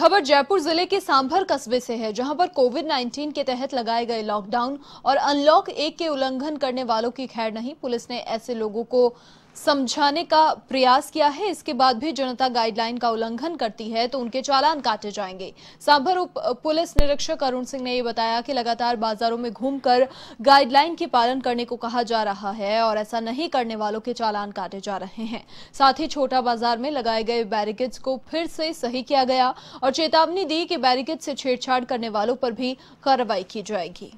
खबर जयपुर जिले के सांभर कस्बे से है जहां पर कोविड 19 के तहत लगाए गए लॉकडाउन और अनलॉक एक के उल्लंघन करने वालों की खैर नहीं पुलिस ने ऐसे लोगों को समझाने का प्रयास किया है इसके बाद भी जनता गाइडलाइन का उल्लंघन करती है तो उनके चालान काटे जाएंगे सांभर उप पुलिस निरीक्षक अरुण सिंह ने यह बताया कि लगातार बाजारों में घूमकर गाइडलाइन की पालन करने को कहा जा रहा है और ऐसा नहीं करने वालों के चालान काटे जा रहे हैं साथ ही छोटा बाजार में लगाए गए बैरिकेड्स को फिर से सही किया गया और चेतावनी दी कि बैरिकेड से छेड़छाड़ करने वालों पर भी कार्रवाई की जाएगी